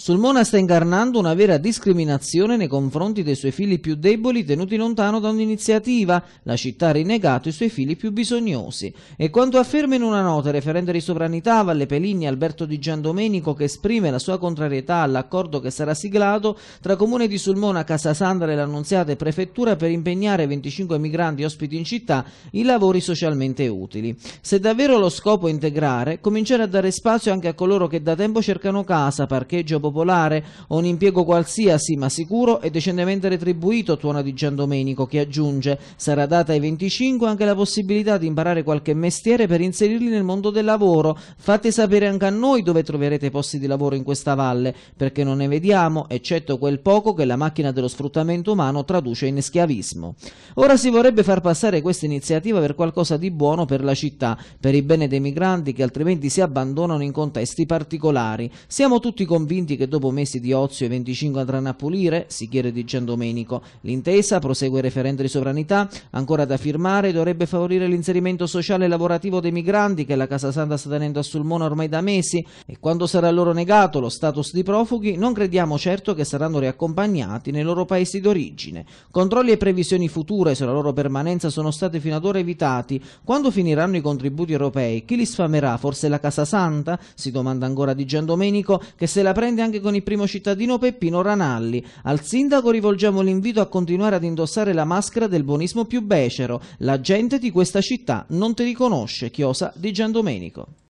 Sulmona sta incarnando una vera discriminazione nei confronti dei suoi figli più deboli tenuti lontano da un'iniziativa. La città ha rinnegato i suoi figli più bisognosi. E quanto afferma in una nota referente di sovranità Valle Peligni Alberto Di Giandomenico che esprime la sua contrarietà all'accordo che sarà siglato tra Comune di Sulmona, Casa Sandra e l'Annunziata e Prefettura per impegnare 25 migranti ospiti in città in lavori socialmente utili. Se davvero lo scopo è integrare, cominciare a dare spazio anche a coloro che da tempo cercano casa, parcheggio, popolare o un impiego qualsiasi ma sicuro e decentemente retribuito, tuona di Gian Domenico, che aggiunge sarà data ai 25 anche la possibilità di imparare qualche mestiere per inserirli nel mondo del lavoro. Fate sapere anche a noi dove troverete posti di lavoro in questa valle, perché non ne vediamo, eccetto quel poco che la macchina dello sfruttamento umano traduce in schiavismo. Ora si vorrebbe far passare questa iniziativa per qualcosa di buono per la città, per il bene dei migranti che altrimenti si abbandonano in contesti particolari. Siamo tutti convinti che dopo mesi di ozio i 25 andranno a pulire? si chiede di Gian Domenico. L'intesa, prosegue il referente di sovranità, ancora da firmare, dovrebbe favorire l'inserimento sociale e lavorativo dei migranti che la Casa Santa sta tenendo a sulmona ormai da mesi e quando sarà loro negato lo status di profughi non crediamo certo che saranno riaccompagnati nei loro paesi d'origine. Controlli e previsioni future sulla loro permanenza sono stati fino ad ora evitati. Quando finiranno i contributi europei? Chi li sfamerà? Forse la Casa Santa? Si domanda ancora di Gian Domenico che se la prende accende anche con il primo cittadino Peppino Ranalli. Al sindaco rivolgiamo l'invito a continuare ad indossare la maschera del buonismo più becero. La gente di questa città non ti riconosce, chiosa di Gian Domenico.